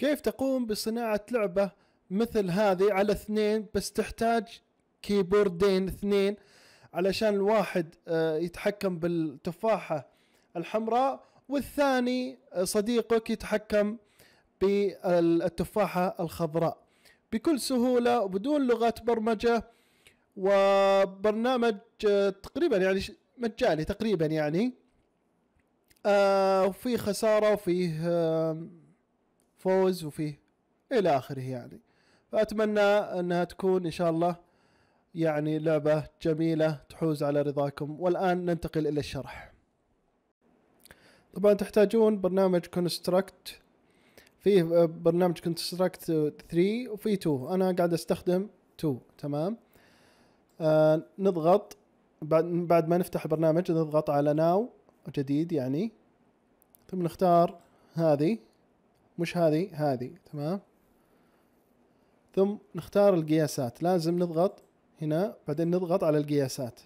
كيف تقوم بصناعة لعبة مثل هذه على اثنين بس تحتاج كيبوردين اثنين علشان الواحد آه، يتحكم بالتفاحة الحمراء والثاني آه، صديقك يتحكم بالتفاحة الخضراء بكل سهولة وبدون لغات برمجة وبرنامج آه، تقريبا يعني مجاني تقريبا يعني وفي خسارة وفيه فوز وفيه الى اخره يعني فاتمنى انها تكون ان شاء الله يعني لعبه جميله تحوز على رضاكم والان ننتقل الى الشرح طبعا تحتاجون برنامج كونستراكت فيه برنامج كونستراكت 3 وفي 2 انا قاعد استخدم 2 تمام آه نضغط بعد بعد ما نفتح البرنامج نضغط على ناو جديد يعني ثم نختار هذه مش هذه هذه تمام ثم نختار القياسات لازم نضغط هنا بعدين نضغط على القياسات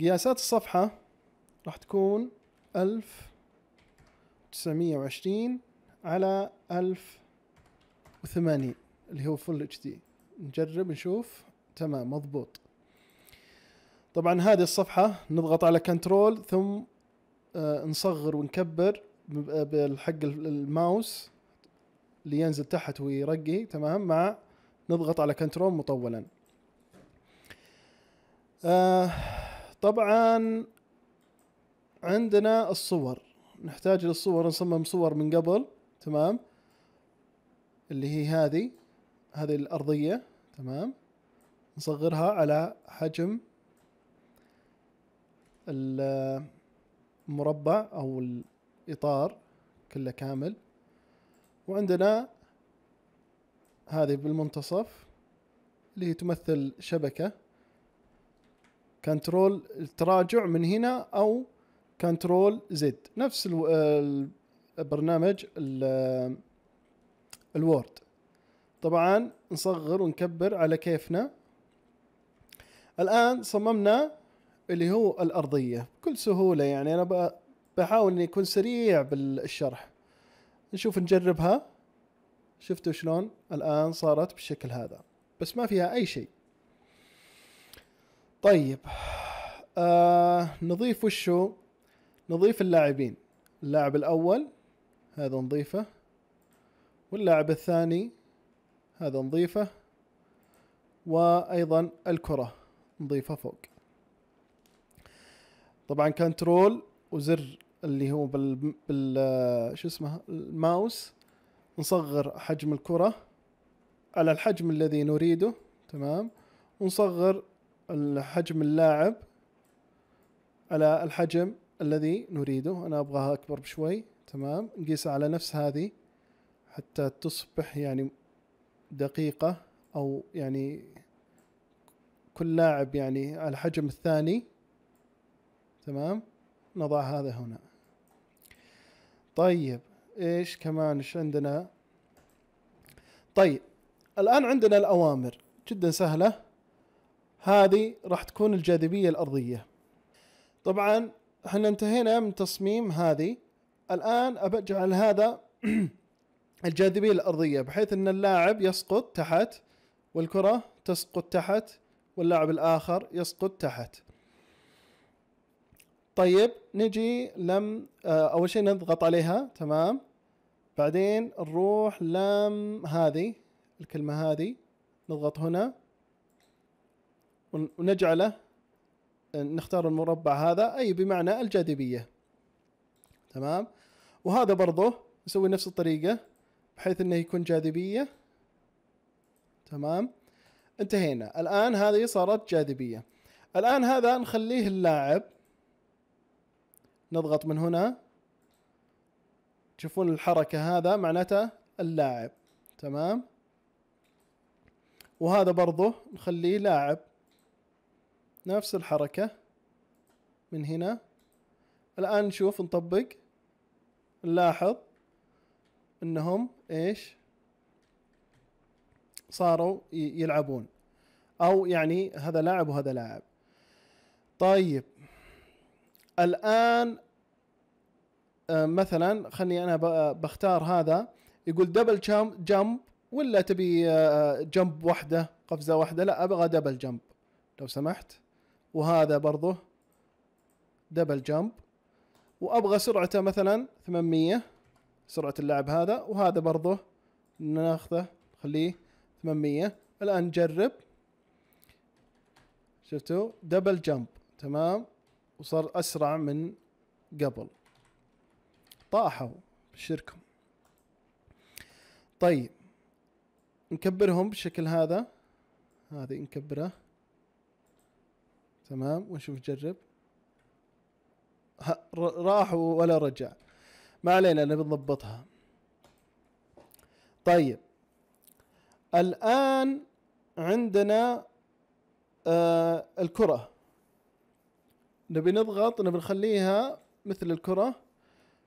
قياسات الصفحة راح تكون ألف تسعمية وعشرين على ألف وثمانين اللي هو فل اتش دي نجرب نشوف تمام مضبوط طبعا هذه الصفحة نضغط على كنترول ثم آه، نصغر ونكبر بحق الماوس اللي ينزل تحت ويرقي تمام مع نضغط على كنترول مطولا آه طبعا عندنا الصور نحتاج للصور نصمم صور من قبل تمام اللي هي هذه هذه الأرضية تمام نصغرها على حجم المربع أو الإطار كله كامل وعندنا هذه بالمنتصف اللي هي تمثل شبكة كنترول التراجع من هنا أو كنترول زد نفس البرنامج الوورد طبعا نصغر ونكبر على كيفنا الآن صممنا اللي هو الأرضية بكل سهولة يعني أنا بحاول أني أكون سريع بالشرح نشوف نجربها شفتوا شلون الآن صارت بالشكل هذا بس ما فيها أي شيء طيب آه نضيف وشو نضيف اللاعبين اللاعب الأول هذا نضيفه واللاعب الثاني هذا نضيفه وأيضا الكرة نضيفها فوق طبعا كنترول وزر اللي هو بال, بال... شو اسمه الماوس نصغر حجم الكرة على الحجم الذي نريده تمام ونصغر الحجم اللاعب على الحجم الذي نريده انا ابغاها اكبر بشوي تمام نقيسها على نفس هذه حتى تصبح يعني دقيقة او يعني كل لاعب يعني على الحجم الثاني تمام نضع هذا هنا طيب ايش كمان ايش عندنا طيب الان عندنا الاوامر جدا سهله هذه راح تكون الجاذبيه الارضيه طبعا احنا انتهينا من تصميم هذه الان ابجعل هذا الجاذبيه الارضيه بحيث ان اللاعب يسقط تحت والكره تسقط تحت واللاعب الاخر يسقط تحت طيب نجي لم آه، اول شيء نضغط عليها تمام بعدين نروح لم هذه الكلمة هذه نضغط هنا ونجعله آه، نختار المربع هذا أي بمعنى الجاذبية تمام وهذا برضه نسوي نفس الطريقة بحيث أنه يكون جاذبية تمام انتهينا الآن هذه صارت جاذبية الآن هذا نخليه اللاعب نضغط من هنا تشوفون الحركة هذا معناته اللاعب تمام وهذا برضه نخليه لاعب نفس الحركة من هنا الآن نشوف نطبق نلاحظ انهم ايش صاروا يلعبون او يعني هذا لاعب وهذا لاعب طيب الان آه، مثلا خلني انا بختار هذا يقول دبل جمب ولا تبي جمب آه، واحده قفزه واحده لا ابغى دبل جمب لو سمحت وهذا برضه دبل جمب وابغى سرعته مثلا 800 سرعه اللعب هذا وهذا برضه ناخذه خليه 800 الان نجرب شفتوا دبل جمب تمام وصار اسرع من قبل طاحوا بشركهم طيب نكبرهم بالشكل هذا هذه نكبره تمام ونشوف جرب راح ولا رجع ما علينا نبي نضبطها طيب الآن عندنا آه الكرة نبي نضغط نبي نخليها مثل الكرة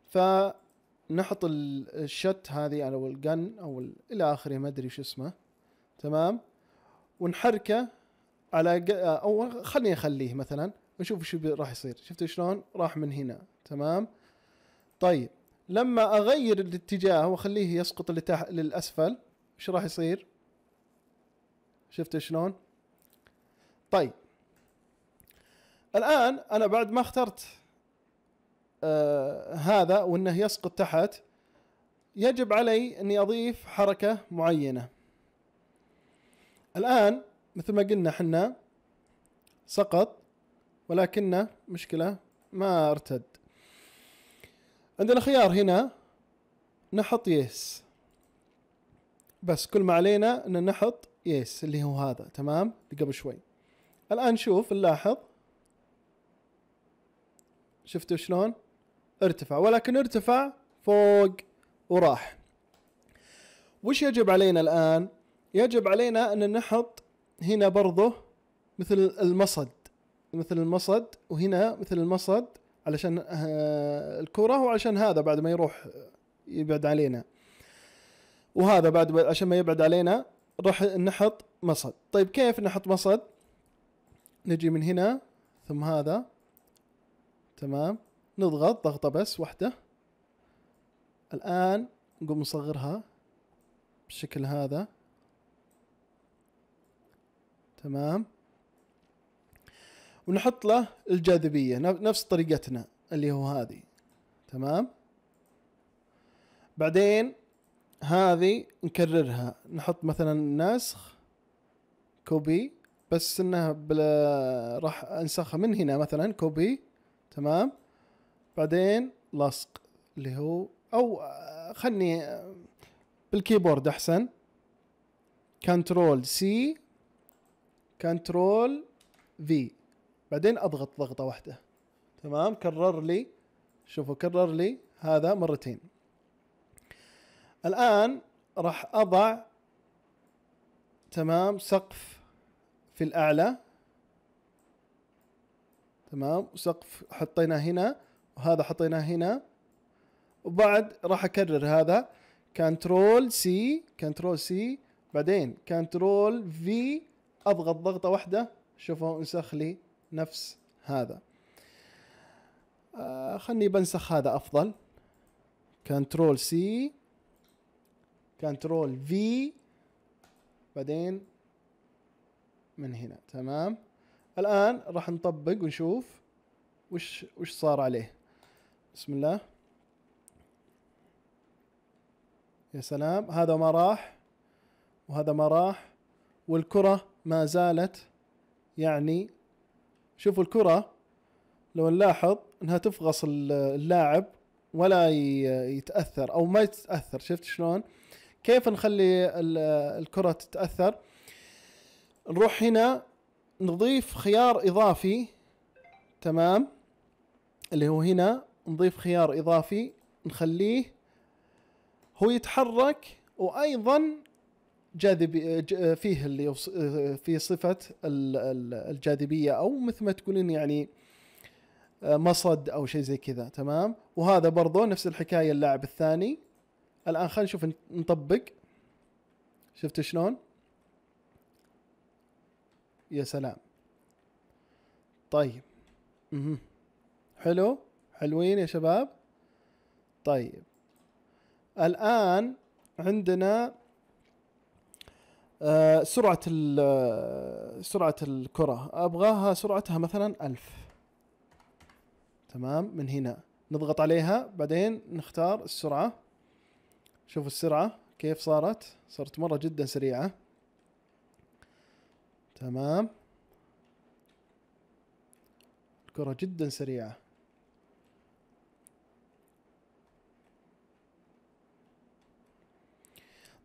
فنحط الشت هذه او الجن او الى اخره ما ادري شو اسمه تمام ونحركه على آه، او خليني اخليه مثلا ونشوف شو راح يصير شفتوا شلون راح من هنا تمام طيب لما اغير الاتجاه واخليه يسقط لتحت للاسفل شو راح يصير شفتوا شلون طيب الان انا بعد ما اخترت آه هذا وانه يسقط تحت يجب علي اني اضيف حركه معينه الان مثل ما قلنا حنا سقط ولكنه مشكله ما ارتد عندنا خيار هنا نحط يس بس كل ما علينا ان نحط يس اللي هو هذا تمام قبل شوي الان شوف نلاحظ شفتوا شلون ارتفع ولكن ارتفع فوق وراح وش يجب علينا الآن يجب علينا أن نحط هنا برضه مثل المصد مثل المصد وهنا مثل المصد علشان آه، الكرة وعشان هذا بعد ما يروح آه، يبعد علينا وهذا بعد عشان ما يبعد علينا راح نحط مصد طيب كيف نحط مصد نجي من هنا ثم هذا تمام نضغط ضغطة بس واحدة الآن نقوم نصغرها بالشكل هذا تمام ونحط له الجاذبية نفس طريقتنا اللي هو هذه تمام بعدين هذه نكررها نحط مثلا نسخ كوبي بس انها راح انسخها من هنا مثلا كوبي تمام بعدين لصق اللي هو او خلني بالكيبورد احسن كنترول سي كنترول في بعدين اضغط ضغطه واحده تمام كرر لي شوفوا كرر لي هذا مرتين الان راح اضع تمام سقف في الاعلى تمام وسقف حطيناه هنا وهذا حطيناه هنا وبعد راح اكرر هذا كنترول سي كنترول سي بعدين كنترول في اضغط ضغطه واحده شوفوا انسخ لي نفس هذا آه خلني بنسخ هذا افضل كنترول سي كنترول في بعدين من هنا تمام الان راح نطبق ونشوف وش وش صار عليه بسم الله يا سلام هذا ما راح وهذا ما راح والكرة ما زالت يعني شوفوا الكرة لو نلاحظ انها تفغص اللاعب ولا يتأثر او ما يتأثر شفت شلون كيف نخلي الكرة تتأثر نروح هنا نضيف خيار إضافي تمام اللي هو هنا نضيف خيار إضافي نخليه هو يتحرك وأيضا جاذب فيه اللي في صفة الجاذبية أو مثل ما تقولين يعني آه، مصد أو شيء زي كذا تمام وهذا برضو نفس الحكاية اللاعب الثاني الآن خلينا نشوف نطبق شفت شلون؟ يا سلام طيب حلو حلوين يا شباب طيب الآن عندنا آه، سرعة آه، سرعة الكرة أبغاها سرعتها مثلا ألف تمام من هنا نضغط عليها بعدين نختار السرعة شوفوا السرعة كيف صارت صارت مرة جدا سريعة تمام الكرة جدا سريعة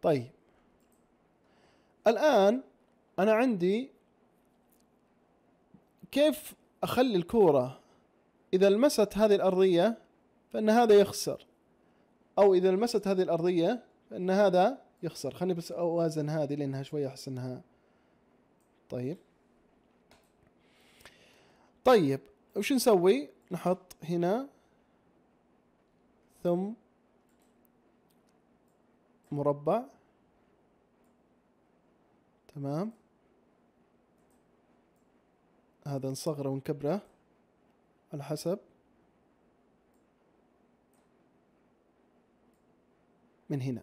طيب الآن أنا عندي كيف أخلي الكورة إذا لمست هذه الأرضية فإن هذا يخسر أو إذا لمست هذه الأرضية فإن هذا يخسر خلني بس أوازن هذه لأنها شوية أحس أنها طيب طيب وش نسوي نحط هنا ثم مربع تمام هذا نصغره ونكبره على حسب من هنا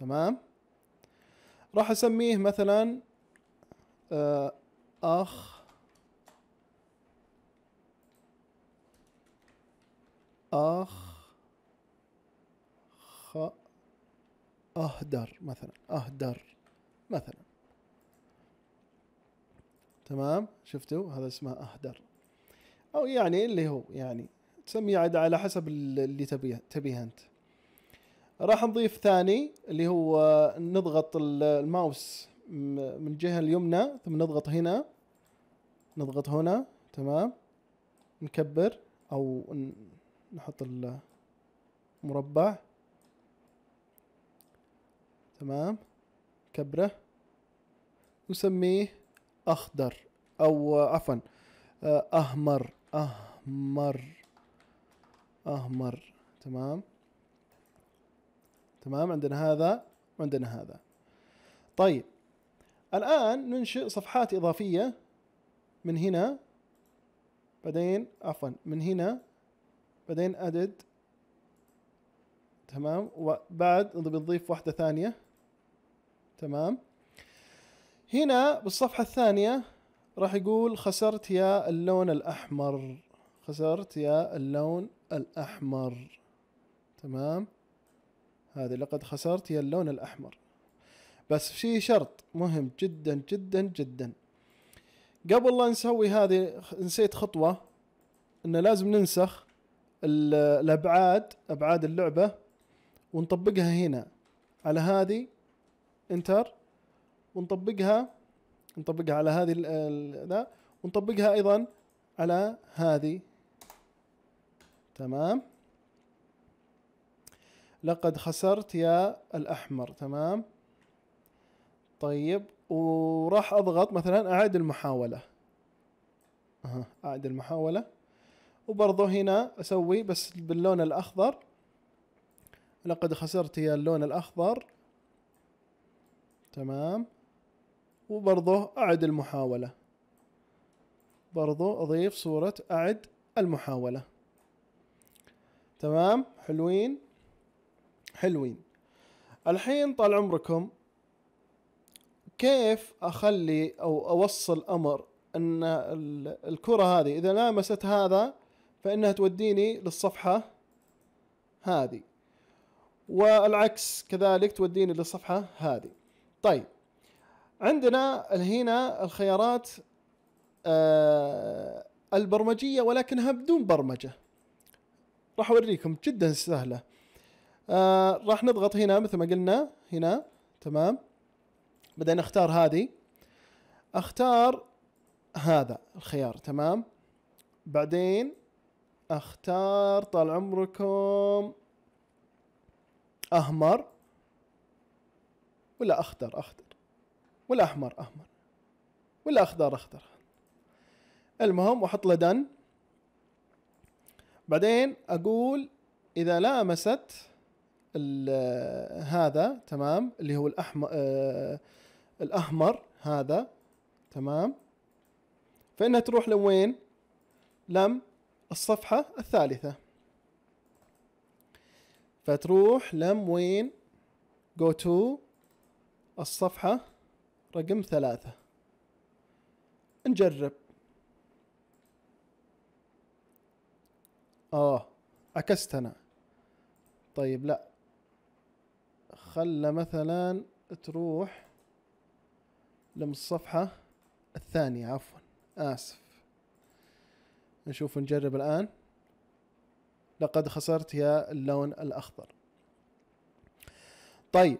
تمام راح اسميه مثلا آه، أخ أخ خ أهدر مثلا أهدر مثلا تمام شفتوا هذا اسمه أهدر أو يعني اللي هو يعني تسميه عاد على حسب اللي تبيه تبيه أنت راح نضيف ثاني اللي هو نضغط الماوس من الجهه اليمنى ثم نضغط هنا نضغط هنا تمام نكبر او نحط المربع تمام كبره نسميه اخضر او عفوا احمر احمر احمر تمام تمام عندنا هذا وعندنا هذا طيب الآن ننشئ صفحات إضافية من هنا بعدين عفوا من هنا بعدين أدد تمام وبعد بنضيف واحدة ثانية تمام هنا بالصفحة الثانية راح يقول خسرت يا اللون الأحمر خسرت يا اللون الأحمر تمام هذه لقد خسرت يا اللون الأحمر بس في شرط مهم جدا جدا جدا قبل لا نسوي هذه نسيت خطوة انه لازم ننسخ الابعاد ابعاد اللعبة ونطبقها هنا على هذه انتر ونطبقها نطبقها على هذه ذا ونطبقها ايضا على هذه تمام لقد خسرت يا الاحمر تمام طيب وراح اضغط مثلا اعد المحاولة اها اعد المحاولة وبرضه هنا اسوي بس باللون الاخضر لقد خسرت يا اللون الاخضر تمام وبرضه اعد المحاولة برضه اضيف صورة اعد المحاولة تمام حلوين حلوين الحين طال عمركم كيف اخلي او اوصل امر ان الكره هذه اذا لامست هذا فانها توديني للصفحه هذه والعكس كذلك توديني للصفحه هذه طيب عندنا هنا الخيارات آه، البرمجيه ولكنها بدون برمجه راح اوريكم جدا سهله آه، راح نضغط هنا مثل ما قلنا هنا تمام بعدين اختار هذه اختار هذا الخيار تمام بعدين اختار طال عمركم احمر ولا اخضر اخضر ولا احمر احمر ولا اخضر اخضر المهم واحط له دن بعدين اقول اذا لامست هذا تمام اللي هو الاحمر آه، الأحمر هذا تمام فإنها تروح لوين لم الصفحة الثالثة فتروح لم وين go to الصفحة رقم ثلاثة نجرب اه عكست انا طيب لا خلى مثلا تروح لم الصفحة الثانية عفوا آسف نشوف نجرب الآن لقد خسرت يا اللون الأخضر طيب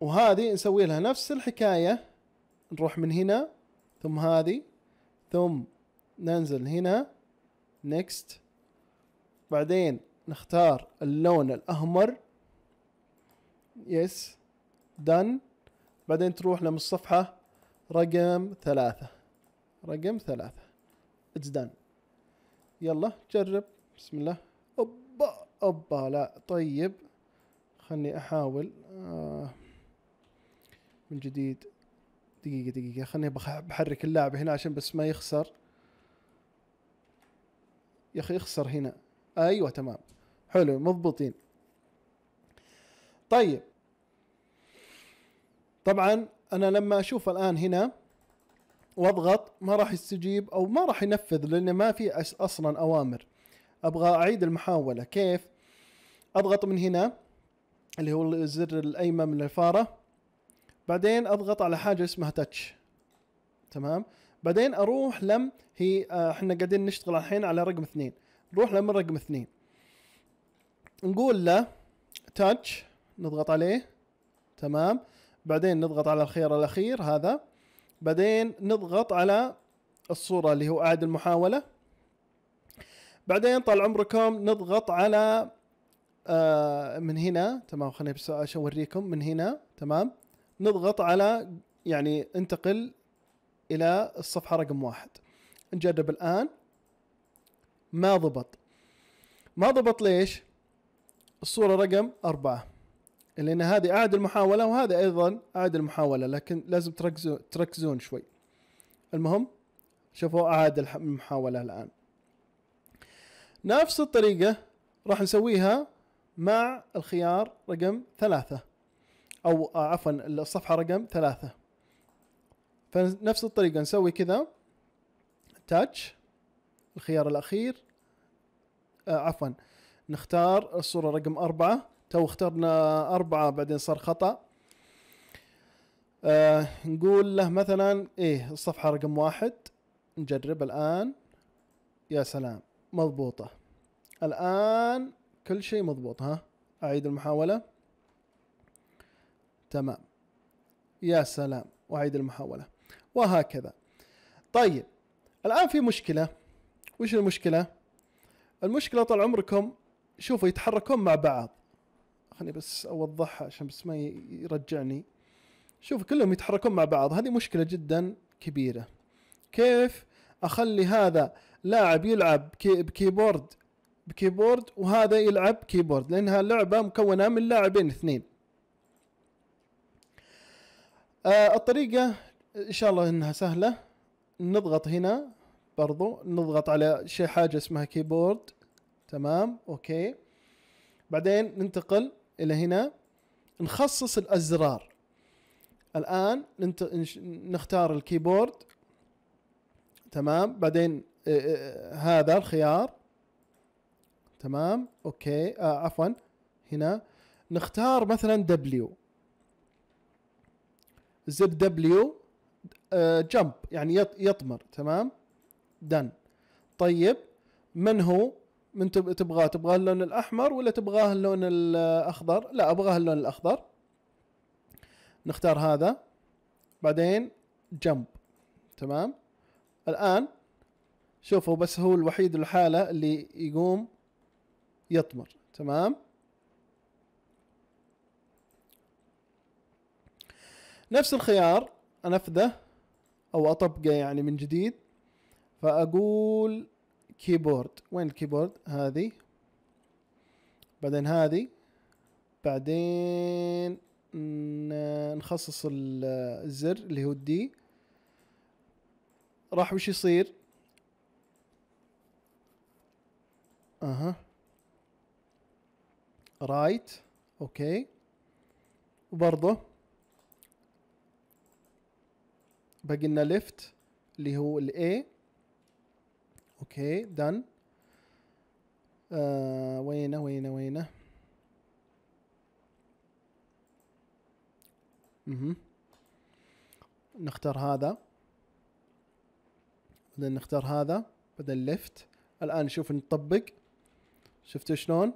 وهذه نسوي لها نفس الحكاية نروح من هنا ثم هذه ثم ننزل هنا next بعدين نختار اللون الأحمر يس yes. done بعدين تروح لمصفحة رقم ثلاثة رقم ثلاثة done يلا جرب بسم الله اوبا اوبا لا طيب خلني احاول آه من جديد دقيقة دقيقة خلني بحرك اللاعب هنا عشان بس ما يخسر يا اخي اخسر هنا ايوه تمام حلو مضبوطين طيب طبعا انا لما اشوف الان هنا واضغط ما راح يستجيب او ما راح ينفذ لانه ما في اصلا اوامر ابغى اعيد المحاوله كيف اضغط من هنا اللي هو الزر الايمن من الفاره بعدين اضغط على حاجه اسمها تاتش تمام بعدين اروح لم هي آه، احنا قاعدين نشتغل الحين على رقم اثنين نروح لم رقم اثنين نقول له تاتش نضغط عليه تمام بعدين نضغط على الخيار الاخير هذا بعدين نضغط على الصوره اللي هو اعد المحاوله بعدين طال عمركم نضغط على آه من هنا تمام خليني بس اوريكم من هنا تمام نضغط على يعني انتقل الى الصفحه رقم واحد نجرب الان ما ضبط ما ضبط ليش الصوره رقم اربعه لان هذه اعد المحاوله وهذا ايضا اعد المحاوله لكن لازم تركزون تركزون شوي المهم شوفوا اعاد المحاوله الان نفس الطريقه راح نسويها مع الخيار رقم ثلاثة أو آه، عفوا الصفحة رقم ثلاثة فنفس الطريقة نسوي كذا تاتش الخيار الأخير آه، عفوا نختار الصورة رقم أربعة تو اخترنا أربعة بعدين صار خطأ آه نقول له مثلا إيه الصفحة رقم واحد نجرب الآن يا سلام مضبوطة الآن كل شيء مضبوط ها أعيد المحاولة تمام يا سلام وأعيد المحاولة وهكذا طيب الآن في مشكلة وش المشكلة؟ المشكلة طال عمركم شوفوا يتحركون مع بعض خليني بس اوضحها عشان بس ما يرجعني شوف كلهم يتحركون مع بعض هذه مشكله جدا كبيره كيف اخلي هذا لاعب يلعب كي بكيبورد بكيبورد وهذا يلعب كيبورد لانها لعبه مكونه من لاعبين اثنين آه الطريقه ان شاء الله انها سهله نضغط هنا برضو نضغط على شيء حاجه اسمها كيبورد تمام اوكي بعدين ننتقل الى هنا نخصص الازرار الان نختار الكيبورد تمام بعدين آه، آه، هذا الخيار تمام اوكي آه عفوا هنا نختار مثلا دبليو زر دبليو جمب يعني يطمر تمام دن طيب من هو من تبغاه تبغاه اللون الاحمر ولا تبغاه اللون الاخضر لا ابغاه اللون الاخضر نختار هذا بعدين جمب تمام الان شوفوا بس هو الوحيد الحالة اللي يقوم يطمر تمام نفس الخيار انفذه او اطبقه يعني من جديد فاقول كيبورد وين الكيبورد هذه بعدين هذه بعدين نخصص الزر اللي هو الدي راح وش يصير اها رايت اوكي وبرضه باقي لنا ليفت اللي هو الاي اوكي دن uh, وينه وينه وينه اها نختار هذا بعدين نختار هذا بعدين ليفت الان نشوف نطبق شفتوا شلون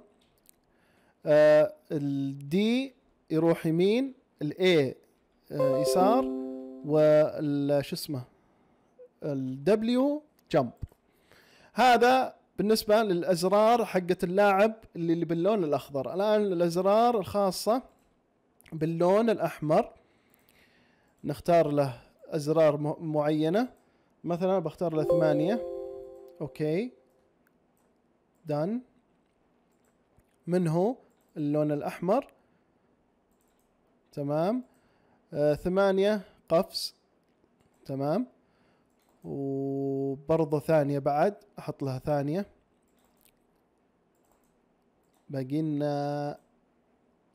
آه الدي يروح يمين الاي آه يسار وش اسمه الدبليو جمب هذا بالنسبه للازرار حقه اللاعب اللي باللون الاخضر الان الازرار الخاصه باللون الاحمر نختار له ازرار معينه مثلا بختار له ثمانية اوكي دان منه اللون الاحمر تمام آه ثمانية قفز تمام وبرضه ثانية بعد أحط لها ثانية باقي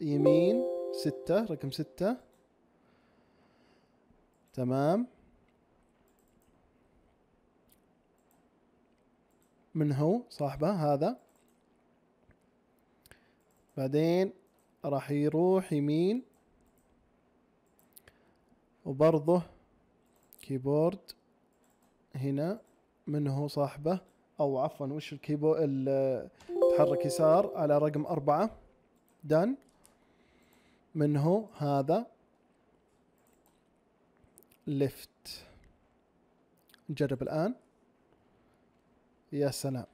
يمين ستة رقم ستة تمام من هو صاحبه هذا بعدين راح يروح يمين وبرضه كيبورد هنا من هو صاحبه او عفوا وش الكيبو تحرك يسار على رقم أربعة دان من هو هذا ليفت نجرب الآن يا سلام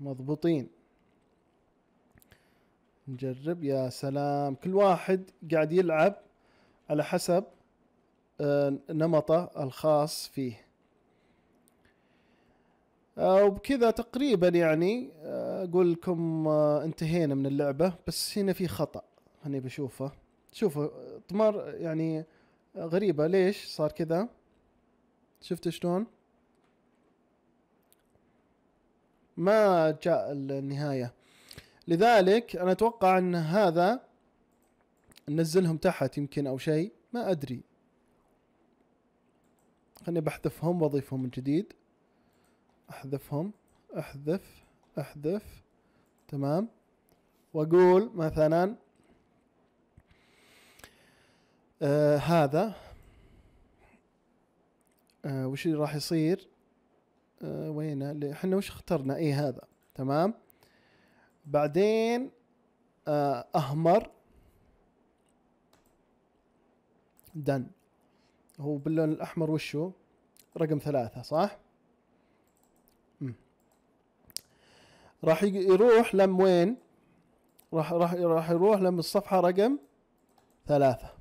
مضبوطين نجرب يا سلام كل واحد قاعد يلعب على حسب آه، نمطه الخاص فيه آه، وبكذا تقريبا يعني آه، اقول لكم انتهينا من اللعبه بس هنا في خطا هني بشوفه شوفوا طمار يعني غريبه ليش صار كذا شفت شلون ما جاء النهايه لذلك انا اتوقع ان هذا ننزلهم تحت يمكن او شيء ما ادري خليني بحذفهم واضيفهم من جديد احذفهم احذف احذف تمام واقول مثلا آه هذا آه وش اللي راح يصير آه وينه اللي احنا وش اخترنا اي هذا تمام بعدين آه اهمر دن هو باللون الأحمر وشو رقم ثلاثة صح راح يروح لم وين راح راح راح يروح لم الصفحة رقم ثلاثة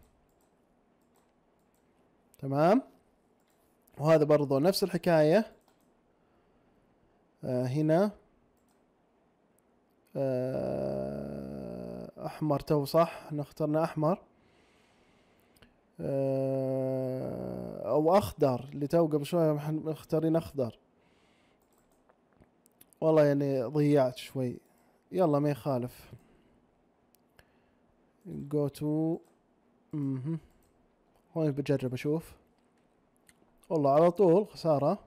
تمام وهذا برضو نفس الحكاية آه هنا آه أحمر تو صح احنا اخترنا أحمر آه، او اخضر اللي تو قبل شوي مختارين اخضر والله يعني ضيعت شوي يلا ما يخالف جو تو اها هون بجرب اشوف والله على طول خسارة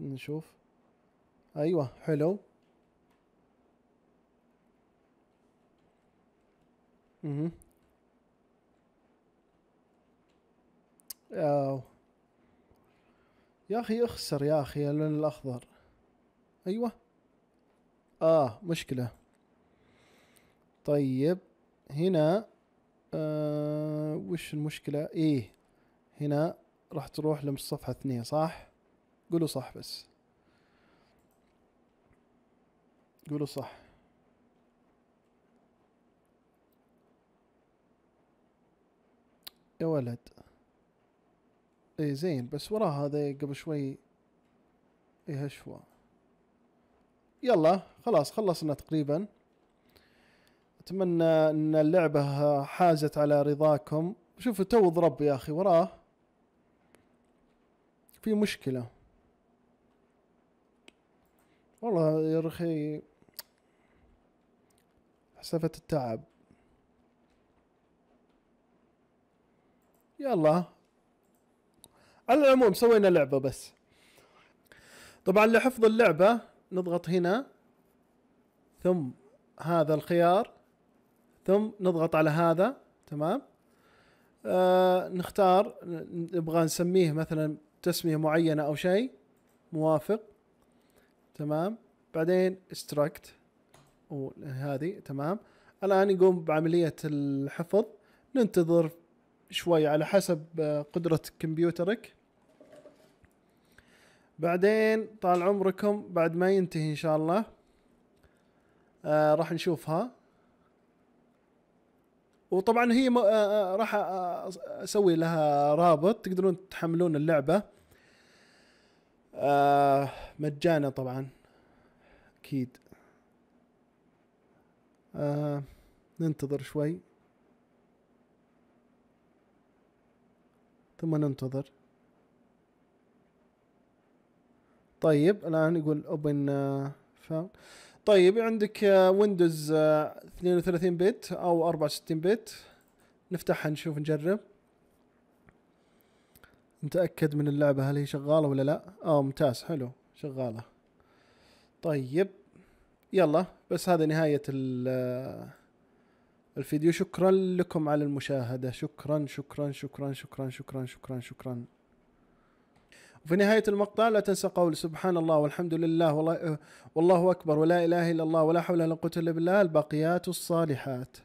نشوف ايوه حلو اها ياو. آه. يا اخي اخسر يا اخي اللون الاخضر ايوه اه مشكلة طيب هنا آه وش المشكلة ايه هنا راح تروح للصفحة اثنين صح قولوا صح بس قولوا صح يا ولد اي زين بس وراه هذا قبل شوي ايه هشوة يلا خلاص خلصنا تقريبا اتمنى ان اللعبة حازت على رضاكم شوفوا تو ضرب يا اخي وراه في مشكلة والله يا رخي حسفة التعب يلا على العموم سوينا لعبه بس طبعا لحفظ اللعبه نضغط هنا ثم هذا الخيار ثم نضغط على هذا تمام آه نختار نبغى نسميه مثلا تسميه معينه او شيء موافق تمام بعدين استراكت وهذه تمام الان يقوم بعمليه الحفظ ننتظر شوي على حسب آه، قدرة كمبيوترك بعدين طال عمركم بعد ما ينتهي ان شاء الله آه راح نشوفها وطبعا هي م... آه, آه، راح آه، اسوي لها رابط تقدرون تحملون اللعبة آه مجانا طبعا اكيد آه ننتظر شوي ثم ننتظر طيب الآن يقول اوبن آه، فاون طيب عندك ويندوز 32 بت أو 64 بت نفتحها نشوف نجرب نتأكد من اللعبة هل هي شغالة ولا لا اه ممتاز حلو شغالة طيب يلا بس هذا نهاية ال آه، الفيديو شكرا لكم على المشاهدة شكرا شكرا شكرا شكرا شكرا شكرا شكرا وفي نهاية المقطع لا تنسى قول سبحان الله والحمد لله والله, والله أكبر ولا إله إلا الله ولا حول ولا قوة إلا بالله الباقيات الصالحات